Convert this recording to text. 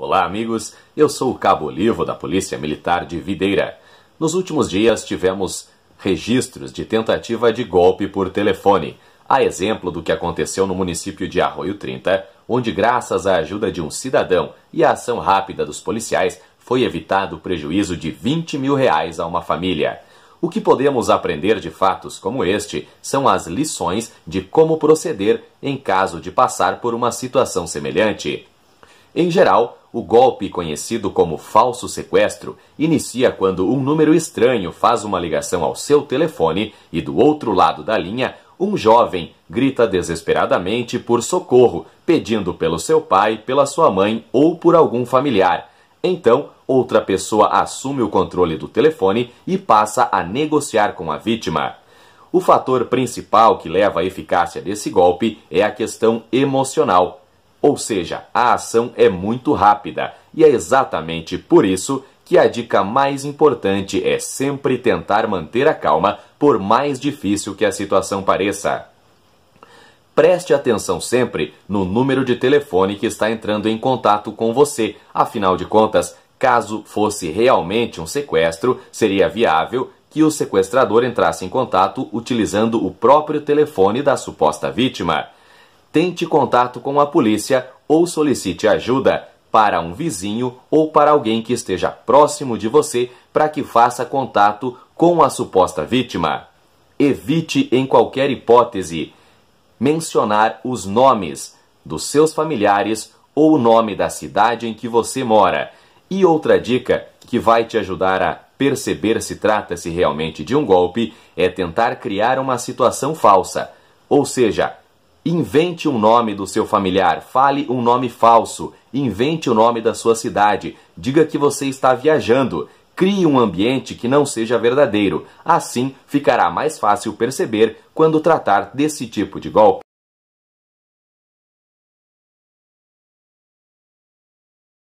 Olá, amigos. Eu sou o Cabo Olivo da Polícia Militar de Videira. Nos últimos dias tivemos registros de tentativa de golpe por telefone, a exemplo do que aconteceu no município de Arroio 30, onde, graças à ajuda de um cidadão e à ação rápida dos policiais, foi evitado o prejuízo de 20 mil reais a uma família. O que podemos aprender de fatos como este são as lições de como proceder em caso de passar por uma situação semelhante. Em geral, o golpe, conhecido como falso sequestro, inicia quando um número estranho faz uma ligação ao seu telefone e do outro lado da linha, um jovem grita desesperadamente por socorro, pedindo pelo seu pai, pela sua mãe ou por algum familiar. Então, outra pessoa assume o controle do telefone e passa a negociar com a vítima. O fator principal que leva à eficácia desse golpe é a questão emocional. Ou seja, a ação é muito rápida e é exatamente por isso que a dica mais importante é sempre tentar manter a calma, por mais difícil que a situação pareça. Preste atenção sempre no número de telefone que está entrando em contato com você, afinal de contas, caso fosse realmente um sequestro, seria viável que o sequestrador entrasse em contato utilizando o próprio telefone da suposta vítima tente contato com a polícia ou solicite ajuda para um vizinho ou para alguém que esteja próximo de você para que faça contato com a suposta vítima. Evite, em qualquer hipótese, mencionar os nomes dos seus familiares ou o nome da cidade em que você mora. E outra dica que vai te ajudar a perceber se trata-se realmente de um golpe é tentar criar uma situação falsa, ou seja, Invente um nome do seu familiar, fale um nome falso, invente o nome da sua cidade, diga que você está viajando, crie um ambiente que não seja verdadeiro. Assim ficará mais fácil perceber quando tratar desse tipo de golpe.